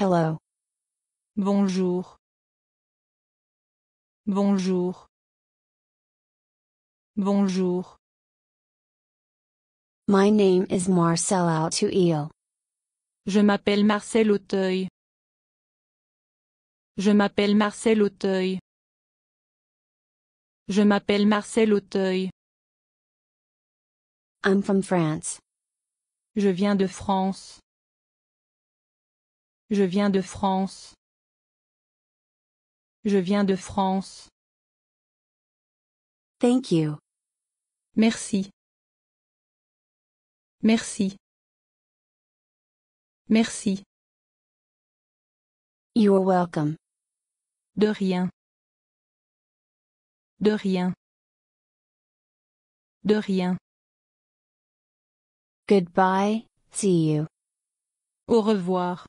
Hello. Bonjour. Bonjour. Bonjour. My name is Marcel Auteuil. Je m'appelle Marcel Auteuil. Je m'appelle Marcel Auteuil. Je m'appelle Marcel Auteuil. I'm from France. Je viens de France. Je viens de France. Je viens de France. Thank you. Merci. Merci. Merci. You are welcome. De rien. De rien. De rien. Goodbye, see you. Au revoir.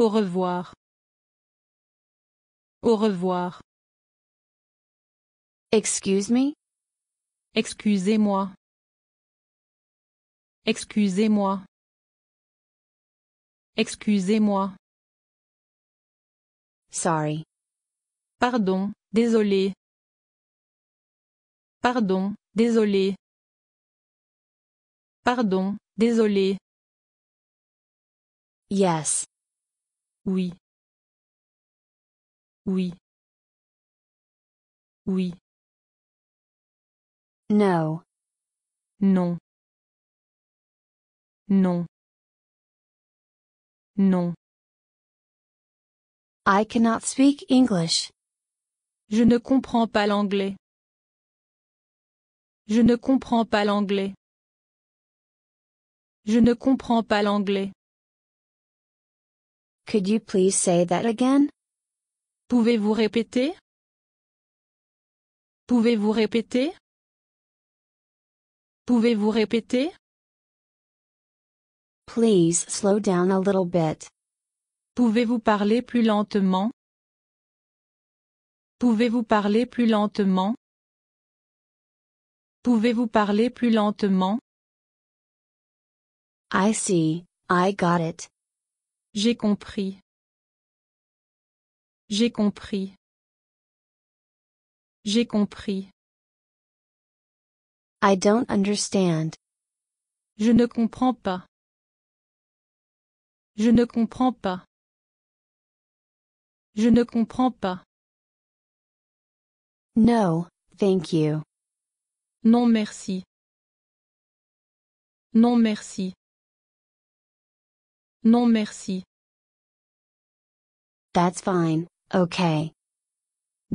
Au revoir. Au revoir. Excuse Excusez-moi. Excusez-moi. Excusez-moi. Sorry. Pardon, désolé. Pardon, désolé. Pardon, désolé. Yes. Oui. Oui. Oui. No. Non. Non. Non. I cannot speak English. Je ne comprends pas l'anglais. Je ne comprends pas l'anglais. Je ne comprends pas l'anglais. Could you please say that again? Pouvez-vous répéter? Pouvez-vous répéter? Pouvez-vous répéter? Please slow down a little bit. Pouvez-vous parler plus lentement? Pouvez-vous parler plus lentement? Pouvez-vous parler plus lentement? I see, I got it. J'ai compris. J'ai compris. J'ai compris. I don't understand. Je ne comprends pas. Je ne comprends pas. Je ne comprends pas. No, thank you. Non merci. Non merci. Non merci. That's fine, okay.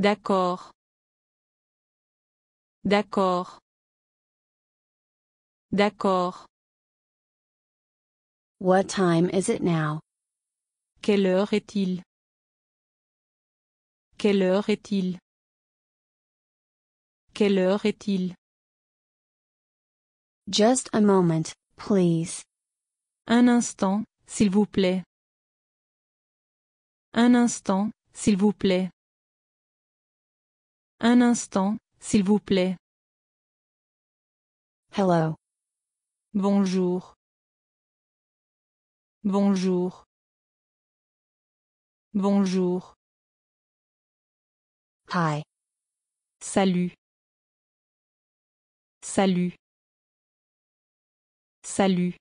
D'accord. D'accord. D'accord. What time is it now? Quelle heure est-il? Quelle heure est-il? Quelle heure est-il? Just a moment, please. Un instant, s'il vous plaît. Un instant, s'il vous plaît. Un instant, s'il vous plaît. Hello. Bonjour. Bonjour. Bonjour. Hi. Salut. Salut. Salut.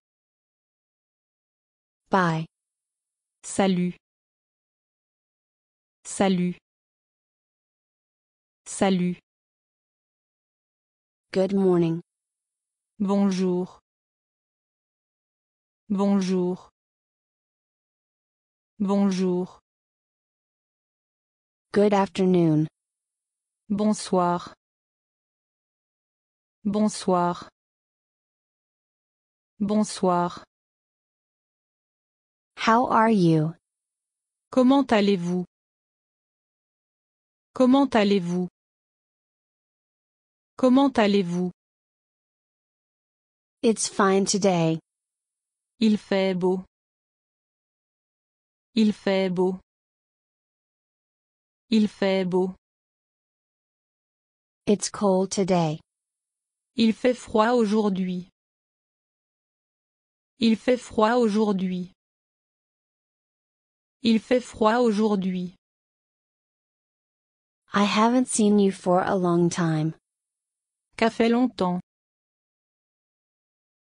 Bye. Salut. Salut. Salut. Good morning. Bonjour. Bonjour. Bonjour. Good afternoon. Bonsoir. Bonsoir. Bonsoir. How are you? Comment allez-vous? Comment allez-vous Comment allez-vous It's fine today. Il fait beau. Il fait beau. Il fait beau. It's cold today. Il fait froid aujourd'hui. Il fait froid aujourd'hui. Il fait froid aujourd'hui. I haven't seen you for a long time. Qu'a fait longtemps.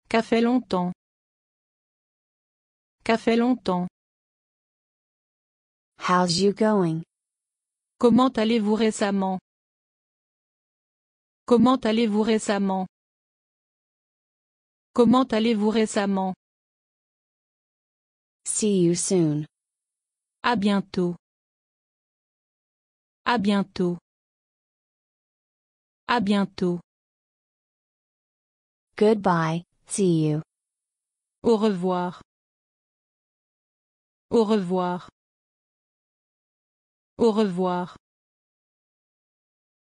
Qu'a fait longtemps. Qu'a fait longtemps. How's you going? Comment allez-vous récemment? Comment allez-vous récemment? Comment allez-vous récemment? See you soon. À bientôt. À bientôt. À bientôt. Goodbye. See you. Au revoir. Au revoir. Au revoir.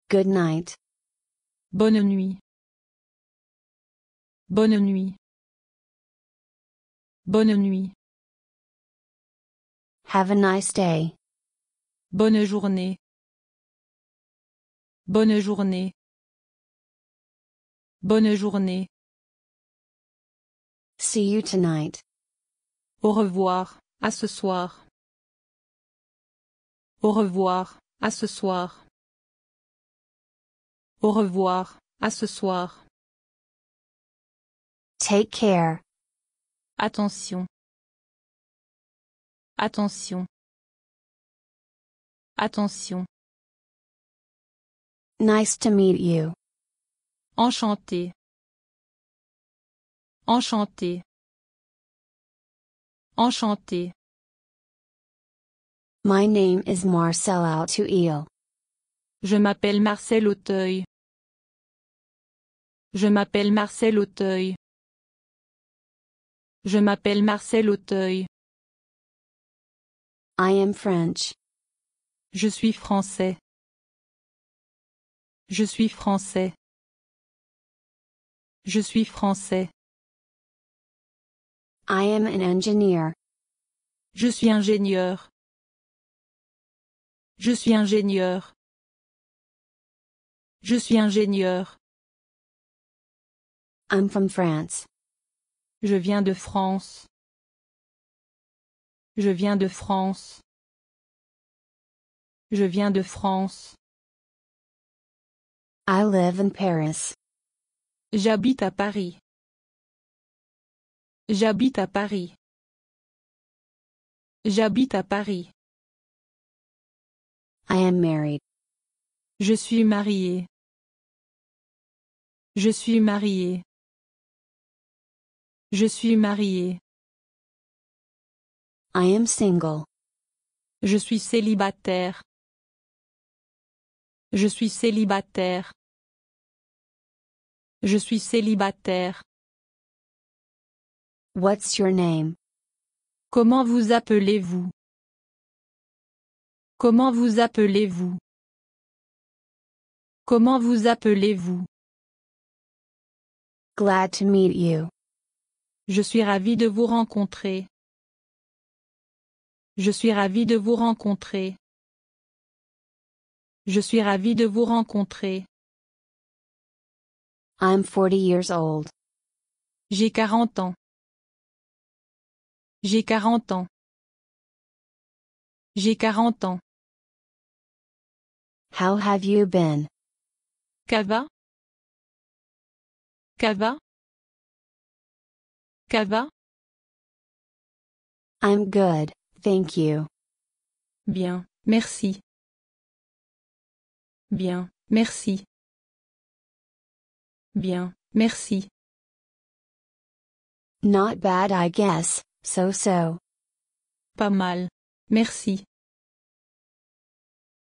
Good night. Bonne nuit. Bonne nuit. Bonne nuit. Have a nice day. Bonne journée. Bonne journée. Bonne journée. See you tonight. Au revoir, à ce soir. Au revoir, à ce soir. Au revoir, à ce soir. Take care. Attention. Attention. Attention. Nice to meet you. Enchanté. Enchanté. Enchanté. My name is Marcel Auteuil. Je m'appelle Marcel Auteuil. Je m'appelle Marcel Auteuil. Je m'appelle Marcel Auteuil. I am French. Je suis français. Je suis français. Je suis français. I am an engineer. Je suis ingénieur. Je suis ingénieur. Je suis ingénieur. I'm from France. Je viens de France. Je viens de France. Je viens de France. I live in Paris. J'habite à Paris. J'habite à Paris. J'habite à Paris. I am married. Je suis marié. Je suis marié. Je suis mariée. I am single. Je suis célibataire. Je suis célibataire. Je suis célibataire. What's your name? Comment vous appelez-vous? Comment vous appelez-vous? Comment vous appelez-vous? Glad to meet you. Je suis ravi de vous rencontrer. Je suis ravi de vous rencontrer. Je suis ravi de vous rencontrer. I'm 40 years old. J'ai 40 ans. J'ai 40 ans. J'ai 40 ans. How have you been? Kava? Kava? Kava? I'm good, thank you. Bien, merci. Bien, merci. Bien, merci. Not bad, I guess, so so. Pas mal, merci.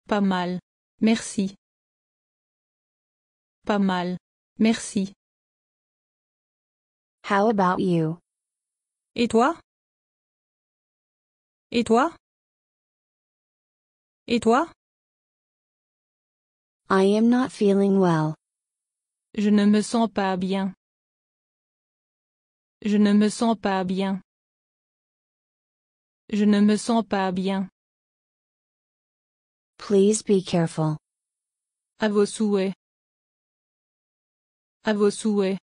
Pas mal, merci. Pas mal, merci. How about you? Et toi? Et toi? Et toi? I am not feeling well. Je ne me sens pas bien. Je ne me sens pas bien. Je ne me sens pas bien. Please be careful. À vos souhaits. À vos souhaits.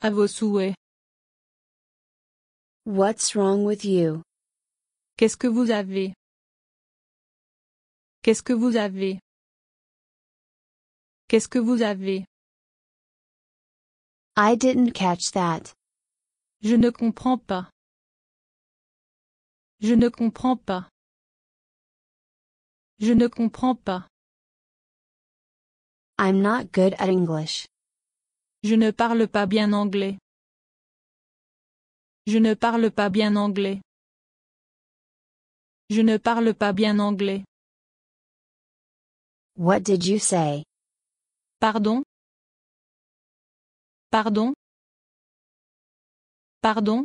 À vos souhaits. What's wrong with you? Qu'est-ce que vous avez? Qu'est-ce que vous avez? Qu'est-ce que vous avez? I didn't catch that. Je ne comprends pas. Je ne comprends pas. Je ne comprends pas. I'm not good at English. Je ne parle pas bien anglais. Je ne parle pas bien anglais. Je ne parle pas bien anglais. What did you say? Pardon Pardon Pardon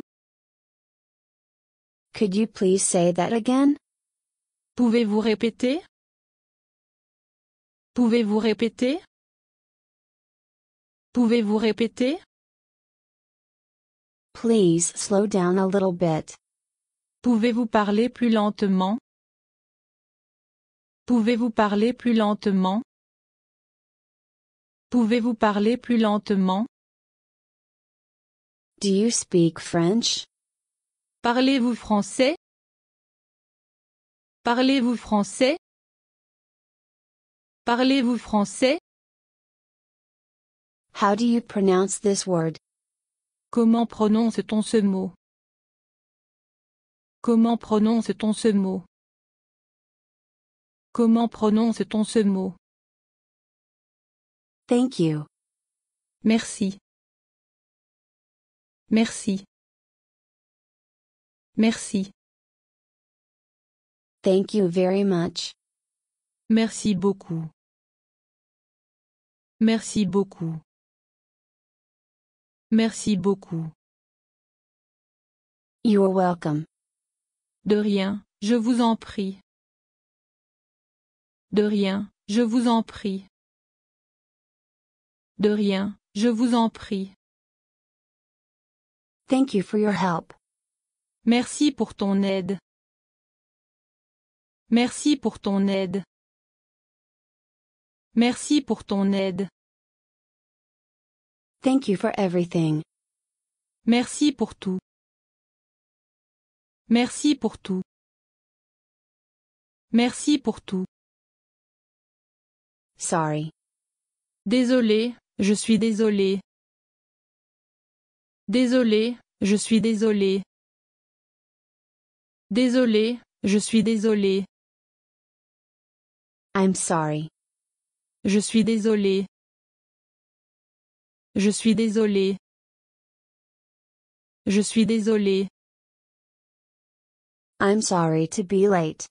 Could you please say that again? Pouvez-vous répéter? Pouvez-vous répéter? Pouvez-vous répéter? Please slow down a little bit. Pouvez-vous parler plus lentement? Pouvez-vous parler plus lentement? Pouvez-vous parler plus lentement? Do you speak French? Parlez-vous français? Parlez-vous français? Parlez-vous français? How do you pronounce this word? Comment prononce-t-on ce mot? Comment prononce-t-on ce mot? Comment prononce-t-on ce mot? Thank you. Merci. Merci. Merci. Thank you very much. Merci beaucoup. Merci beaucoup. Merci beaucoup. you are welcome. De rien, je vous en prie. De rien, je vous en prie. De rien, je vous en prie. Thank you for your help. Merci pour ton aide. Merci pour ton aide. Merci pour ton aide. Thank you for everything. Merci pour tout. Merci pour tout. Merci pour tout. Sorry. Désolé. Je suis désolé. Désolé, je suis désolé. Désolé, je suis désolé. I'm sorry. Je suis désolé. Je suis désolé. Je suis désolé. I'm sorry to be late.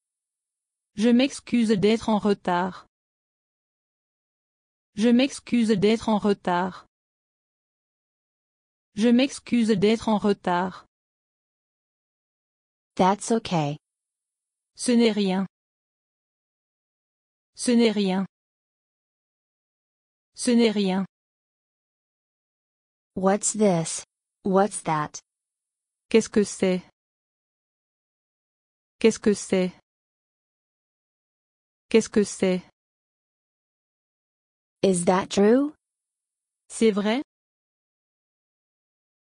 Je m'excuse d'être en retard. Je m'excuse d'être en retard. Je m'excuse d'être en retard. That's okay. Ce n'est rien. Ce n'est rien. Ce n'est rien. What's this? What's that? Qu'est-ce que c'est? Qu'est-ce que c'est? Qu'est-ce que c'est? Is that true? C'est vrai?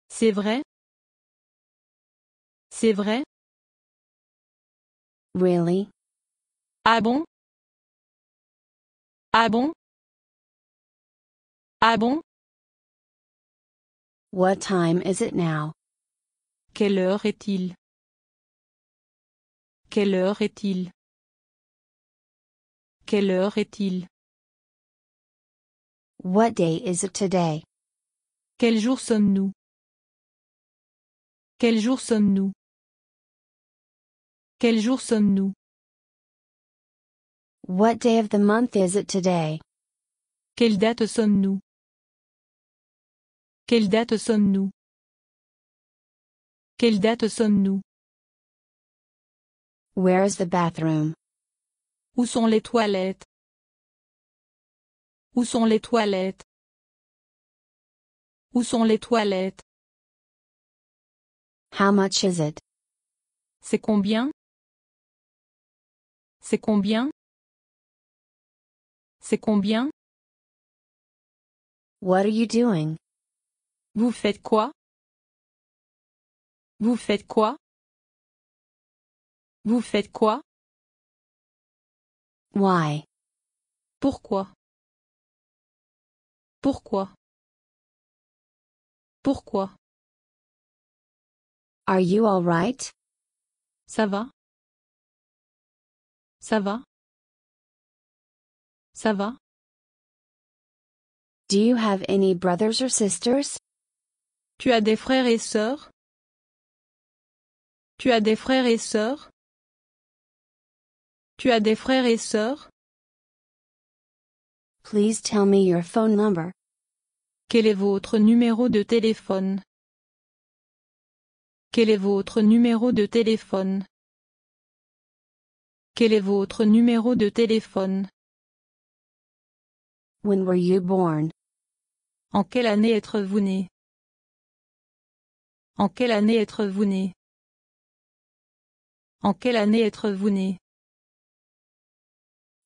C'est vrai? C'est vrai? Really? Ah bon? Ah bon? Ah bon? What time is it now? Quelle heure est-il? Quelle heure est-il? Quelle heure est-il? What day is it today? Quel jour sommes-nous? Quel jour sommes-nous? Quel jour sommes-nous? What day of the month is it today? Quelle date sommes-nous? Quelle date sommes-nous? Quelle date sommes-nous? Where is the bathroom? Où sont les toilettes? Où sont les toilettes Où sont les toilettes How much is it C'est combien C'est combien C'est combien What are you doing Vous faites quoi Vous faites quoi Vous faites quoi Why Pourquoi pourquoi Pourquoi Are you all right? Ça va Ça va Ça va Do you have any brothers or sisters? Tu as des frères et sœurs? Tu as des frères et sœurs? Tu as des frères et sœurs? Please tell me your phone number. Quel est votre numéro de téléphone? Quel est votre numéro de téléphone? Quel est votre numéro de téléphone? When were you born? En quelle année êtes-vous né? En quelle année êtes-vous né? En quelle année êtes-vous né?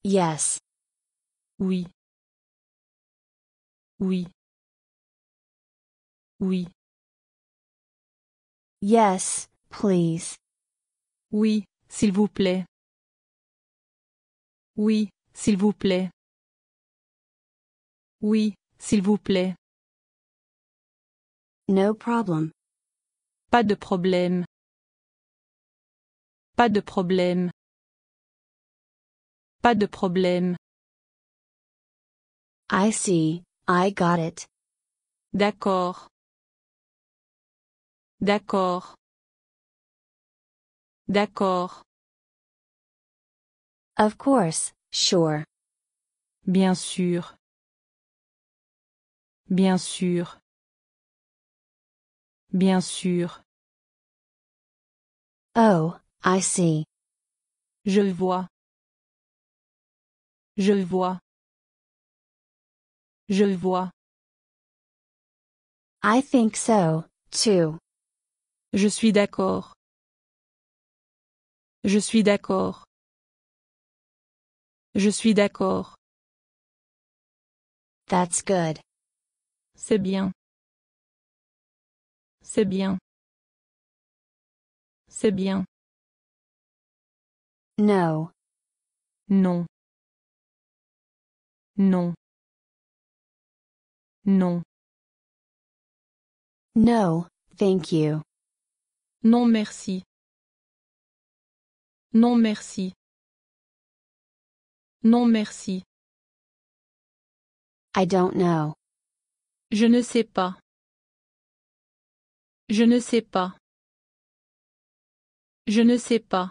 Yes. Oui. Oui. Oui. Yes, please. Oui, s'il vous plaît. Oui, s'il vous plaît. Oui, s'il vous plaît. No problem. Pas de problème. Pas de problème. Pas de problème. I see. I got it. D'accord. D'accord. D'accord. Of course, sure. Bien sûr. Bien sûr. Bien sûr. Oh, I see. Je vois. Je vois. Je vois. I think so, too. Je suis d'accord. Je suis d'accord. Je suis d'accord. That's good. C'est bien. C'est bien. C'est bien. No. Non. Non. Non. No, thank you. Non merci. Non merci. Non merci. I don't know. Je ne sais pas. Je ne sais pas. Je ne sais pas.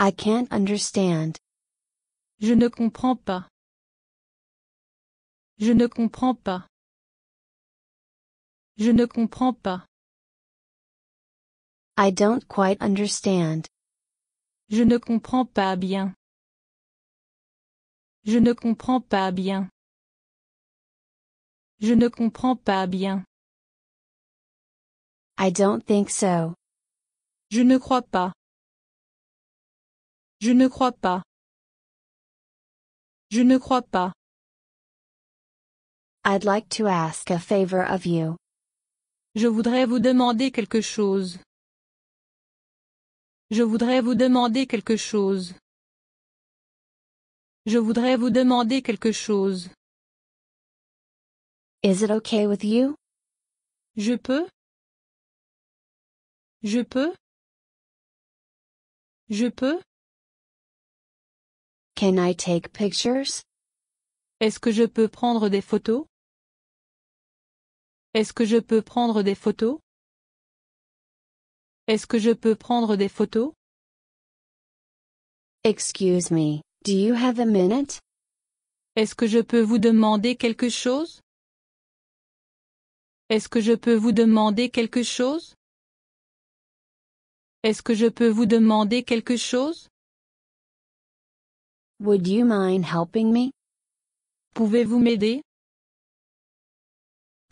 I can't understand. Je ne comprends pas. Je ne comprends pas. Je ne comprends pas. I don't quite understand. Je ne comprends pas bien. Je ne comprends pas bien. Je ne comprends pas bien. I don't think so. Je ne crois pas. Je ne crois pas. Je ne crois pas. I'd like to ask a favor of you. Je voudrais vous demander quelque chose. Je voudrais vous demander quelque chose. Je voudrais vous demander quelque chose. Is it okay with you? Je peux? Je peux? Je peux? Can I take pictures? Est-ce que je peux prendre des photos? Est-ce que je peux prendre des photos Est-ce que je peux prendre des photos Excuse me, do you have a minute Est-ce que je peux vous demander quelque chose Est-ce que je peux vous demander quelque chose Est-ce que je peux vous demander quelque chose Would you mind helping me Pouvez-vous m'aider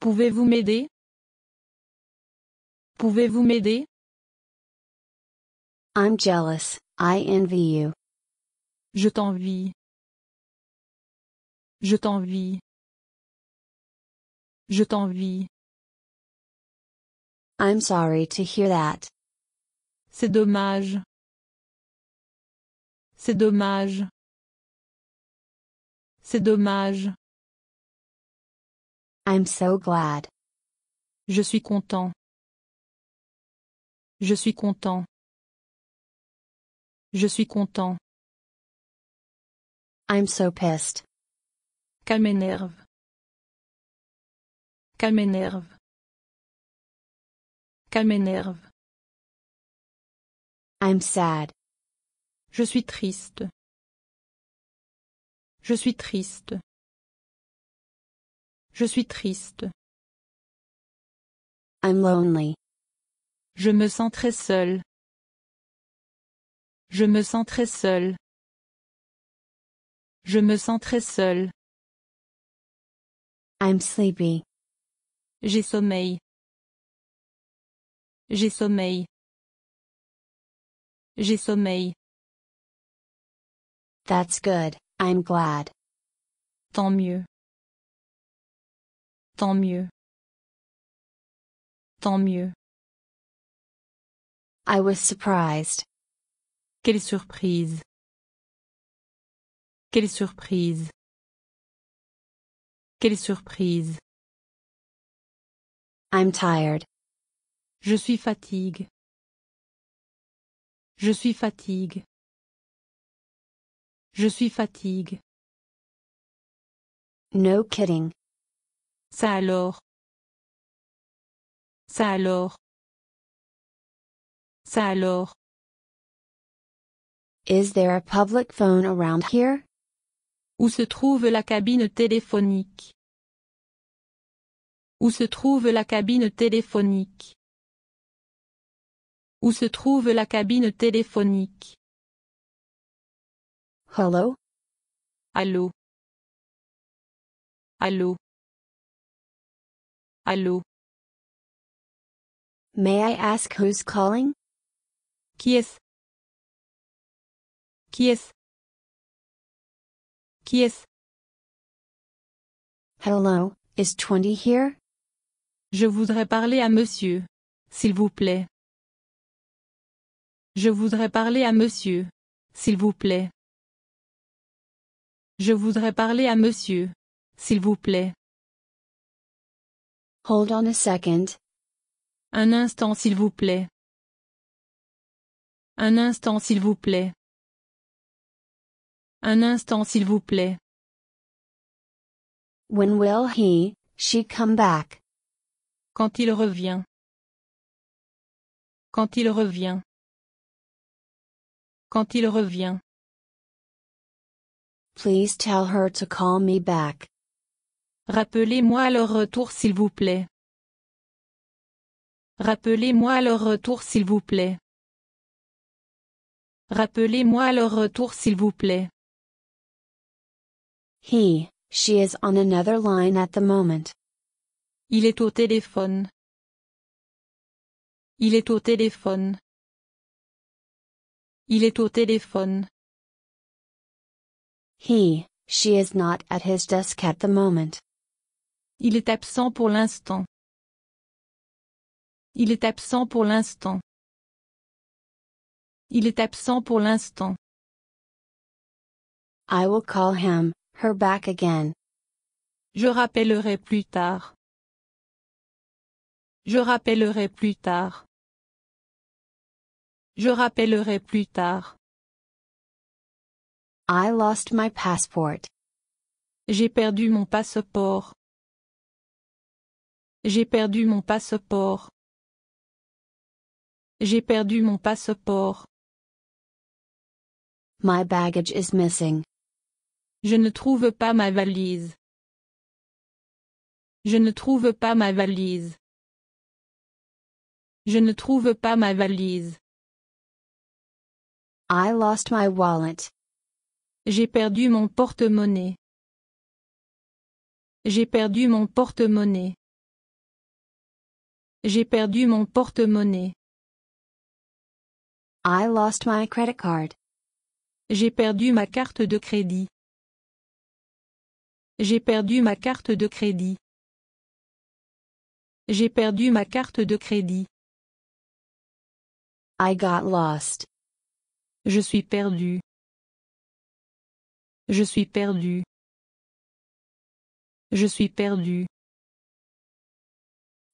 Pouvez-vous m'aider Pouvez-vous m'aider I'm jealous. I envy you. Je t'envie. Je t'envie. Je t'envie. I'm sorry to hear that. C'est dommage. C'est dommage. C'est dommage. I'm so glad. Je suis content. Je suis content. Je suis content. I'm so pissed. Calme m'énerve. Calme m'énerve. Qu'elle m'énerve. I'm sad. Je suis triste. Je suis triste. Je suis triste. I'm lonely. Je me sens très seul. Je me sens très seul. Je me sens très seul. I'm sleepy. J'ai sommeil. J'ai sommeil. J'ai sommeil. That's good. I'm glad. Tant mieux. Tant mieux. Tant mieux. I was surprised. Quelle surprise. Quelle surprise. Quelle surprise. I'm tired. Je suis fatigue. Je suis fatigue. Je suis fatigue. No kidding. Ça alors. Ça alors. Ça alors. Is there a public phone around here? Où se trouve la cabine téléphonique? Où se trouve la cabine téléphonique? Où se trouve la cabine téléphonique? Hello? Allô? Allô? Allô? May I ask who's calling? Qui est-ce? Qui est-ce? Qui est-ce? Hello, is 20 here? Je voudrais parler à monsieur. S'il vous plaît. Je voudrais parler à monsieur. S'il vous plaît. Je voudrais parler à monsieur. S'il vous plaît. Hold on a second. Un instant s'il vous plaît. Un instant s'il vous plaît. Un instant s'il vous plaît. When will he, she come back? Quand il revient. Quand il revient. Quand il revient. Please tell her to call me back. Rappelez-moi leur retour s'il vous plaît. Rappelez-moi leur retour s'il vous plaît. Rappelez-moi leur retour s'il vous plaît. He, she is on another line at the moment. Il est au téléphone. Il est au téléphone. Il est au téléphone. He, she is not at his desk at the moment. Il est absent pour l'instant. Il est absent pour l'instant. Il est absent pour l'instant. I will call him, her back again. Je rappellerai plus tard. Je rappellerai plus tard. Je rappellerai plus tard. I lost my passport. J'ai perdu mon passeport. J'ai perdu mon passeport. J'ai perdu mon passeport. My baggage is missing. Je ne trouve pas ma valise. Je ne trouve pas ma valise. Je ne trouve pas ma valise. I lost my wallet. J'ai perdu mon porte-monnaie. J'ai perdu mon porte-monnaie. J'ai perdu mon porte-monnaie. I lost my credit card. J'ai perdu ma carte de crédit. J'ai perdu ma carte de crédit. J'ai perdu ma carte de crédit. I got lost. Je suis perdu. Je suis perdu. Je suis perdu.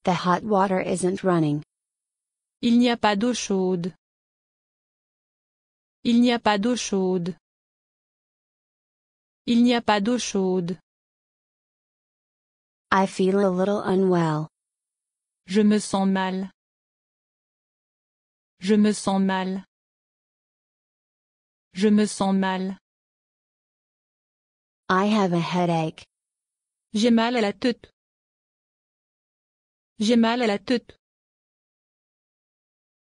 The hot water isn't running. Il n'y a pas d'eau chaude. Il n'y a pas d'eau chaude. Il n'y a pas d'eau chaude. I feel a little unwell. Je me sens mal. Je me sens mal. Je me sens mal. I have a headache. J'ai mal à la tête. J'ai mal à la tête.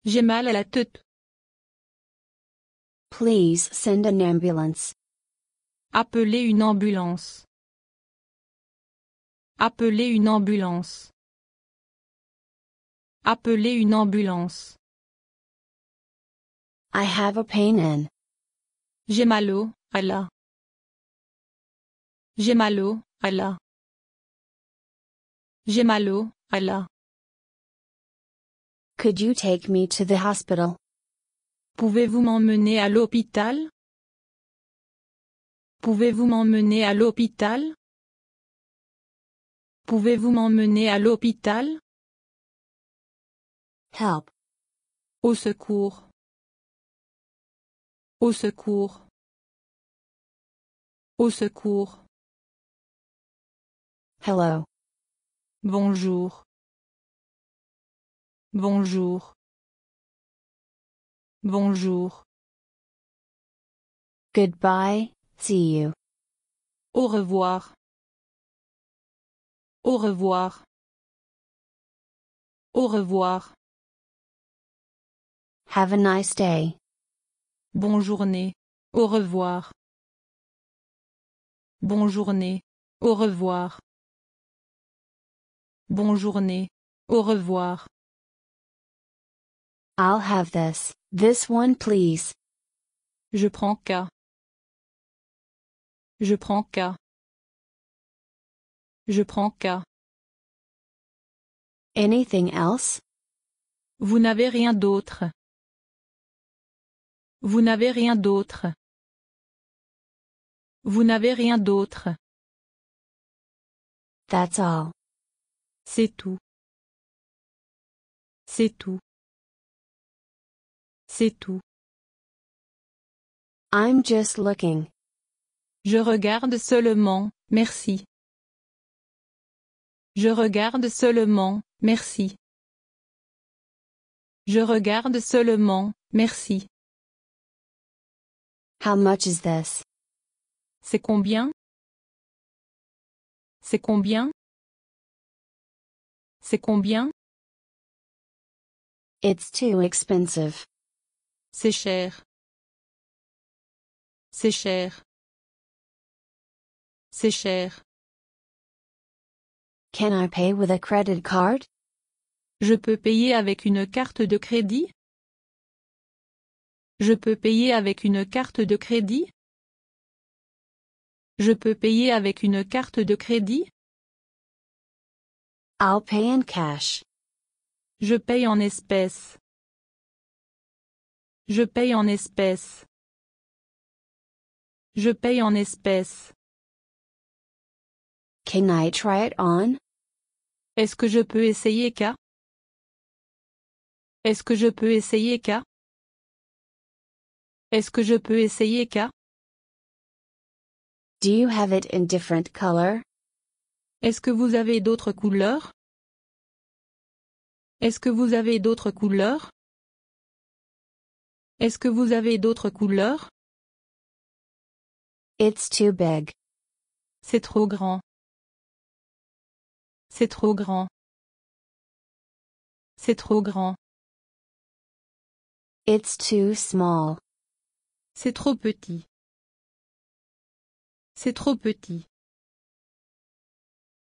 J'ai mal à la tête. Please send an ambulance. Appelez une ambulance. Appelez une ambulance. Appelez une ambulance. I have a pain in. J'ai mal au, à la. J'ai mal au, à la. J'ai mal au, Could you take me to the hospital? Pouvez-vous m'emmener à l'hôpital? Pouvez-vous m'emmener à l'hôpital? Pouvez-vous m'emmener à l'hôpital? Help. Au secours. Au secours. Au secours. Hello. Bonjour. Bonjour. Bonjour. Goodbye, see you. Au revoir. Au revoir. Au revoir. Have a nice day. Bonne journée. Au revoir. Bonne journée. Au revoir. Bonne Au revoir. I'll have this. This one, please. Je prends K. Je prends K. Je prends K. Anything else? Vous n'avez rien d'autre. Vous n'avez rien d'autre. Vous n'avez rien d'autre. That's all. C'est tout. C'est tout. C'est tout. I'm just looking. Je regarde seulement, merci. Je regarde seulement, merci. Je regarde seulement, merci. How much is this? C'est combien? C'est combien? C'est combien? It's too expensive. C'est cher. C'est cher. C'est cher. Can I pay with a credit card? Je peux payer avec une carte de crédit? Je peux payer avec une carte de crédit? Je peux payer avec une carte de crédit? I'll pay in cash. Je paye en espèces. Je paye en espèces. Je paye en espèces. Can I try it on? Est-ce que je peux essayer K? Est-ce que je peux essayer K? Est-ce que je peux essayer K? Do you have it in different color? Est-ce que vous avez d'autres couleurs Est-ce que vous avez d'autres couleurs Est-ce que vous avez d'autres couleurs It's too big. C'est trop grand. C'est trop grand. C'est trop grand. It's too small. C'est trop petit. C'est trop petit.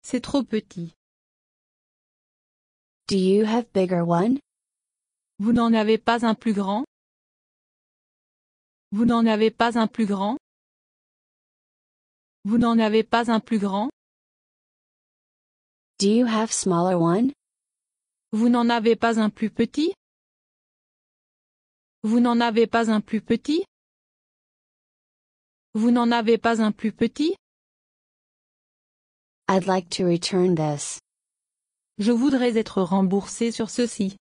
C'est trop petit. Do you have bigger one? Vous n'en avez pas un plus grand? Vous n'en avez pas un plus grand? Vous n'en avez pas un plus grand? Do you have smaller one? Vous n'en avez pas un plus petit? Vous n'en avez pas un plus petit? Vous n'en avez pas un plus petit? Je voudrais être remboursé sur ceci.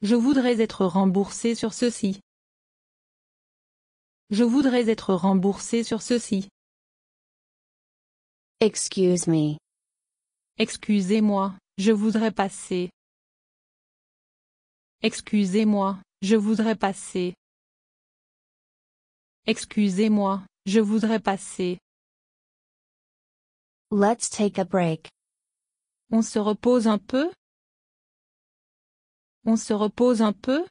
Je voudrais être remboursé sur ceci. Je voudrais être remboursé sur ceci. Excuse me. Excusez-moi, je voudrais passer. Excusez-moi, je voudrais passer. Excusez-moi, je voudrais passer. Let's take a break. On se repose un peu. On se repose un peu.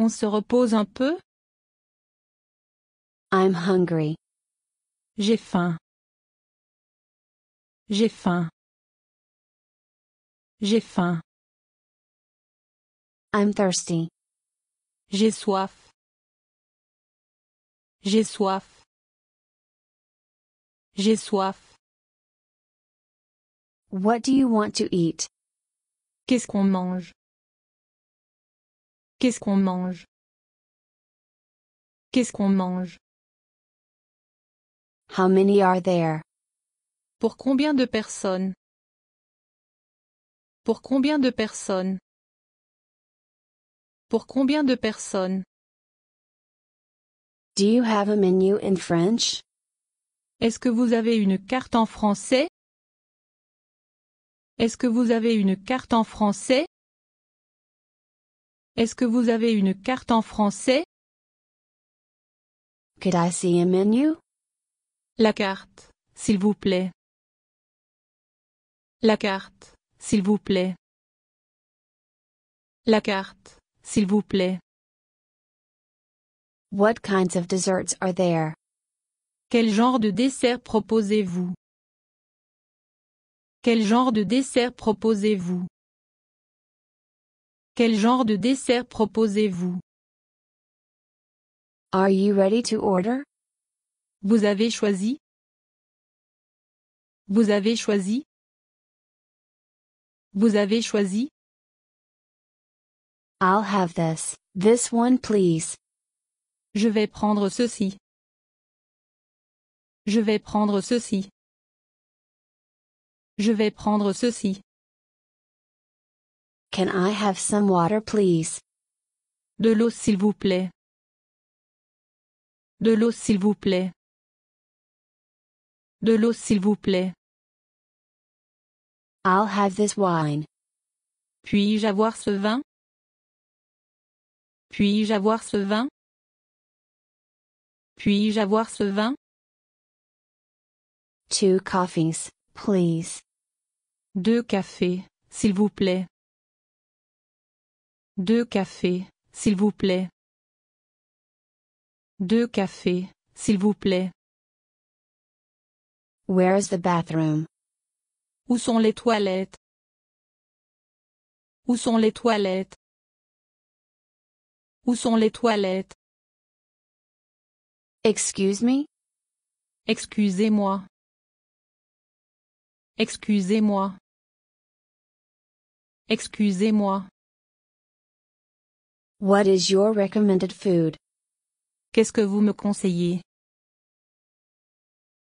On se repose un peu. I'm hungry. J'ai faim. J'ai faim. J'ai faim. I'm thirsty. J'ai soif. J'ai soif. J'ai soif. What do you want to eat? Qu'est-ce qu'on mange? Qu'est-ce qu'on mange? Qu'est-ce qu'on mange? How many are there? Pour combien de personnes? Pour combien de personnes? Pour combien de personnes? Do you have a menu in French? Est-ce que vous avez une carte en français Est-ce que vous avez une carte en français Est-ce que vous avez une carte en français Could I see a menu La carte, s'il vous plaît. La carte, s'il vous plaît. La carte, s'il vous plaît. What kinds of desserts are there? Quel genre de dessert proposez-vous Quel genre de dessert proposez-vous Quel genre de dessert proposez-vous Are you ready to order Vous avez choisi Vous avez choisi Vous avez choisi I'll have this. This one, please. Je vais prendre ceci. Je vais prendre ceci. Je vais prendre ceci. Can I have some water please? De l'eau s'il vous plaît. De l'eau s'il vous plaît. De l'eau s'il vous plaît. I'll have this wine. Puis-je avoir ce vin? Puis-je avoir ce vin? Puis-je avoir ce vin? Two coffees, please. Deux cafés, s'il vous plaît. Deux cafés, s'il vous plaît. Deux cafés, s'il vous plaît. Where is the bathroom? Où sont les toilettes? Où sont les toilettes? Où sont les toilettes? Excuse me? Excusez-moi. Excusez-moi. Excusez-moi. What is your recommended food? Qu'est-ce que vous me conseillez?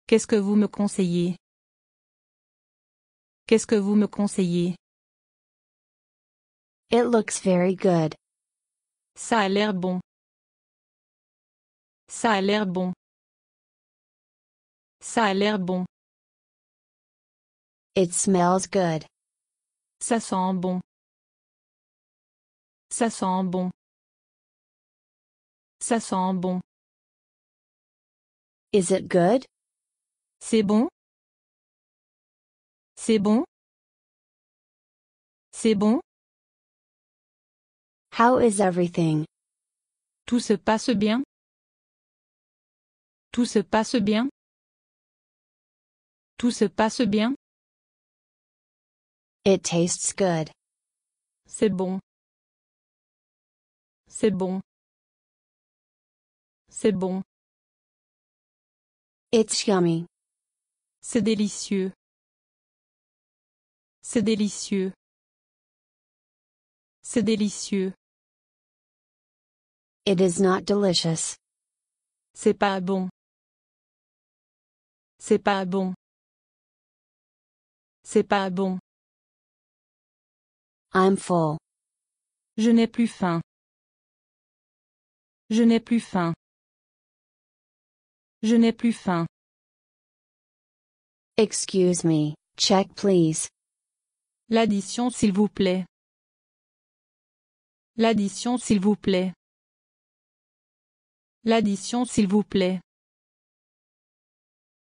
Qu'est-ce que vous me conseillez? Qu'est-ce que vous me conseillez? It looks very good. Ça a l'air bon. Ça a l'air bon. Ça a l'air bon. It smells good. Ça sent bon. Ça sent bon. Ça sent bon. Is it good? C'est bon. C'est bon. C'est bon. How is everything? Tout se passe bien. Tout se passe bien. Tout se passe bien. It tastes good. C'est bon. C'est bon. C'est bon. It's yummy. C'est délicieux. C'est délicieux. C'est délicieux. It is not delicious. C'est pas bon. C'est pas bon. C'est pas bon. I'm full. Je n'ai plus faim. Je n'ai plus faim. Je n'ai plus faim. Excuse me, check please. L'addition s'il vous plaît. L'addition s'il vous plaît. L'addition s'il vous plaît.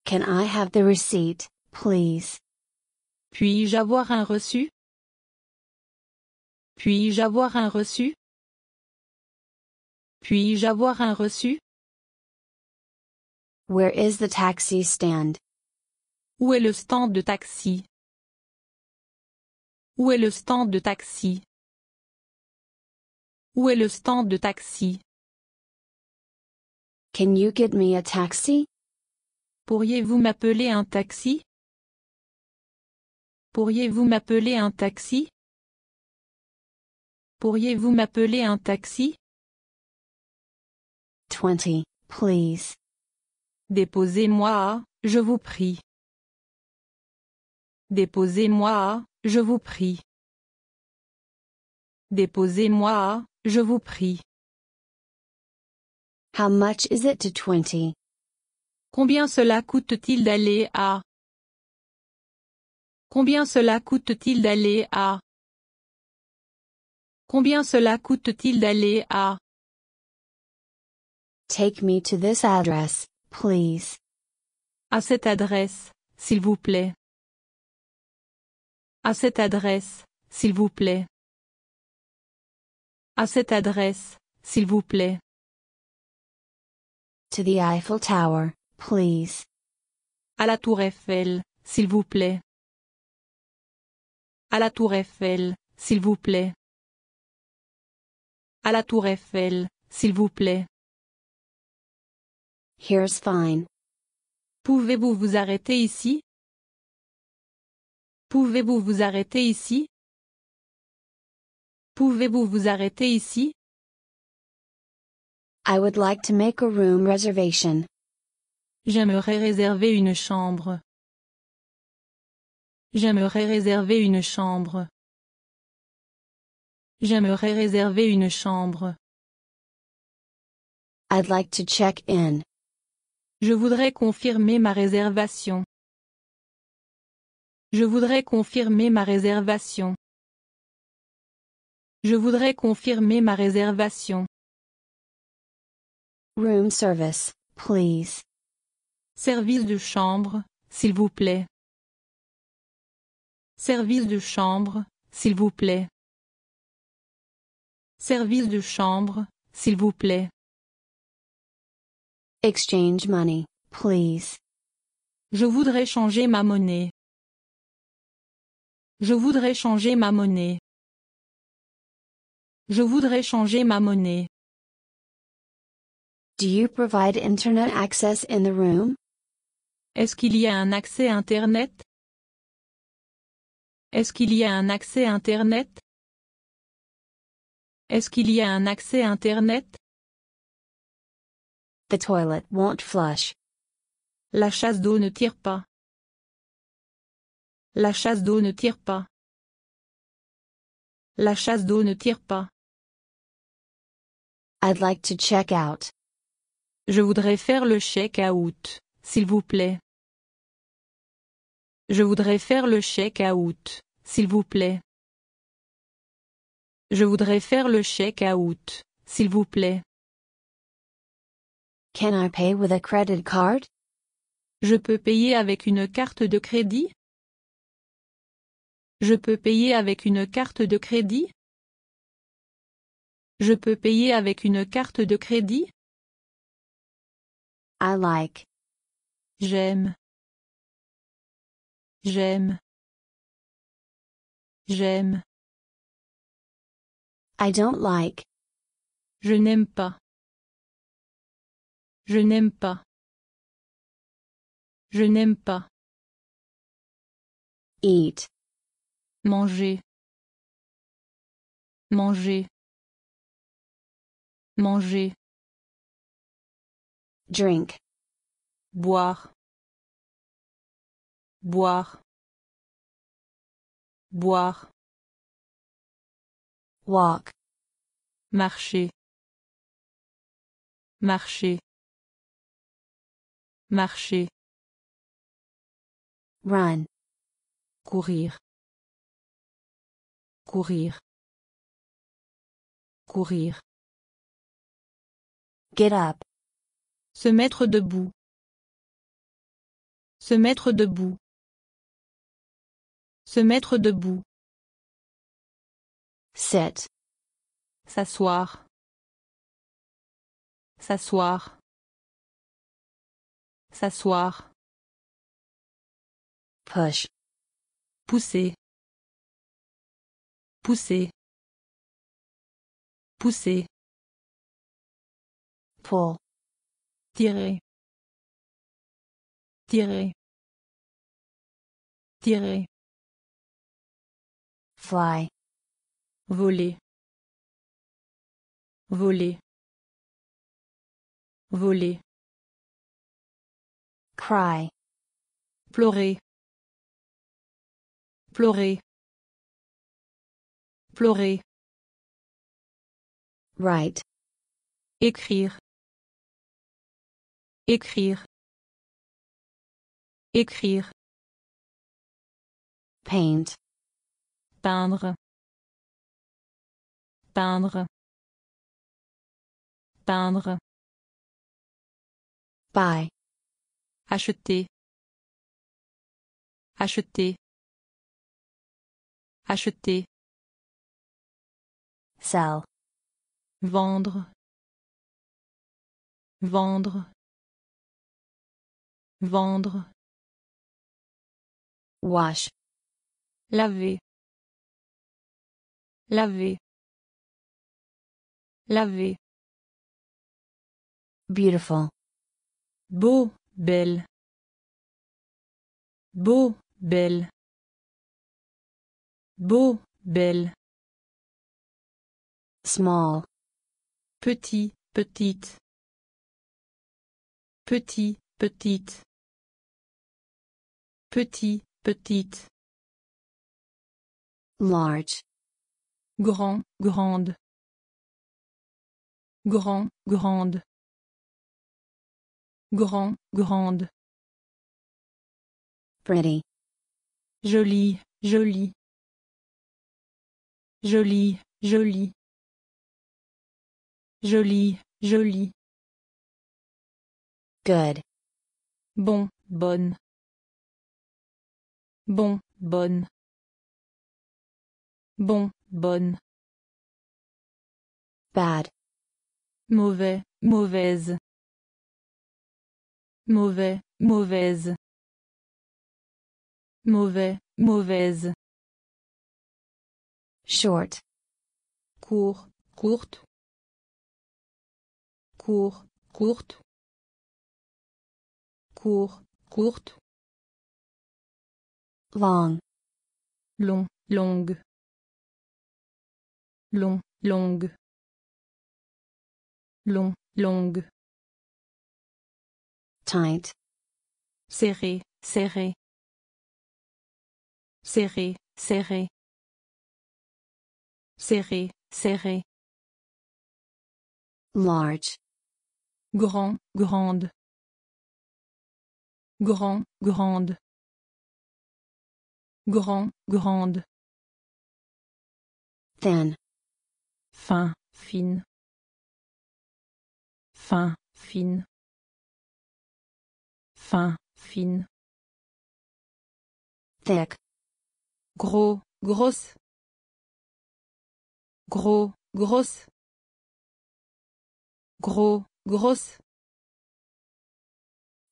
Can I have the receipt, please? Puis-je avoir un reçu? Puis-je avoir un reçu Puis-je avoir un reçu Where is the taxi stand Où est le stand de taxi Où est le stand de taxi Où est le stand de taxi Can you get me a taxi Pourriez-vous m'appeler un taxi Pourriez-vous m'appeler un taxi Pourriez-vous m'appeler un taxi? 20, please. Déposez-moi je vous prie. Déposez-moi je vous prie. Déposez-moi je vous prie. How much is it to 20? Combien cela coûte-t-il d'aller à? Combien cela coûte-t-il d'aller à? Combien cela coûte-t-il d'aller à Take me to this address, please. À cette adresse, s'il vous plaît. À cette adresse, s'il vous plaît. À cette adresse, s'il vous plaît. To the Eiffel Tower, please. À la Tour Eiffel, s'il vous plaît. À la Tour Eiffel, s'il vous plaît. À la tour Eiffel, s'il vous plaît. Here's fine. Pouvez-vous vous arrêter ici? Pouvez-vous vous arrêter ici? Pouvez-vous vous arrêter ici? I would like to make a room reservation. J'aimerais réserver une chambre. J'aimerais réserver une chambre. J'aimerais réserver une chambre. I'd like to check in. Je voudrais confirmer ma réservation. Je voudrais confirmer ma réservation. Je voudrais confirmer ma réservation. Room service, please. Service de chambre, s'il vous plaît. Service de chambre, s'il vous plaît. Service de chambre, s'il vous plaît. Exchange money, please. Je voudrais changer ma monnaie. Je voudrais changer ma monnaie. Je voudrais changer ma monnaie. Do you provide internet access in the room? Est-ce qu'il y a un accès internet? Est-ce qu'il y a un accès internet? Est-ce qu'il y a un accès Internet? The toilet won't flush. La chasse d'eau ne tire pas. La chasse d'eau ne tire pas. La chasse d'eau ne tire pas. I'd like to check out. Je voudrais faire le check-out, s'il vous plaît. Je voudrais faire le check-out, s'il vous plaît. Je voudrais faire le chèque à out s'il vous plaît. Can I pay with a credit card? Je peux payer avec une carte de crédit? Je peux payer avec une carte de crédit? Je peux payer avec une carte de crédit? I like. J'aime. J'aime. J'aime. I don't like. Je n'aime pas. Je n'aime pas. Je n'aime pas. Eat. Manger. Manger. Manger. Drink. Boire. Boire. Boire. walk marcher marcher marcher run courir courir courir get up se mettre debout se mettre debout se mettre debout Set. S'asseoir. S'asseoir. S'asseoir. Push. Pousser. Pousser. Pousser. Pull. Tirer. Tirer. Tirer. Fly voler voler voler cry pleurer pleurer pleurer write écrire écrire écrire paint peindre peindre peindre buy acheter acheter acheter sell vendre vendre vendre wash laver laver Laver. Beautiful. Beau, belle. Beau, belle. Beau, belle. Small. Petit, petite. Petit, petite. Petit, petite. Large. Grand, grande grand, grande, grand, grande, pretty, Joli, joli. Joli, joli. Joli, jolie, good, bon, bonne, bon, bonne, bon, bonne, bad, mauvais, mauvaise, mauvais, mauvaise, mauvais, mauvaise, short, court, courte, court, courte, court, courte, long, long, longue, long, longue long, longue. Tight. Serré, serré. Serré, serré. Serré, serré. Large. Grand, grande. Grand, grande. Grand, grande. Thin. Fin, fine fin fine fin fine thick gros grosse gros grosse gros grosse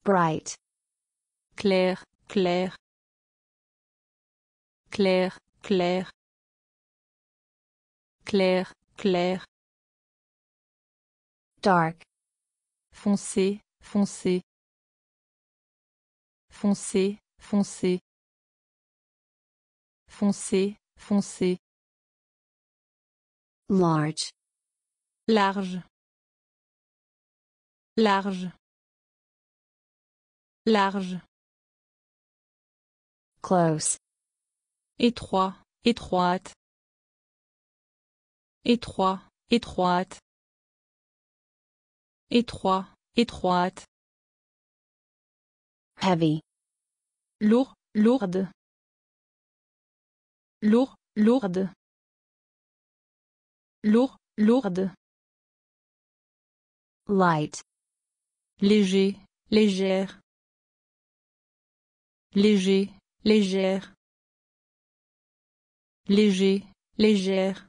bright clair clair clair clair clair clair dark foncé, foncé, foncé, foncé, foncé, foncé, large, large, large, large, close, étroit, étroite, étroit, étroite étroit, étroite. Heavy. Lourd, lourde. Lourd, lourde. Lourd, lourde. Light. Léger, légère. Léger, légère. Léger, légère.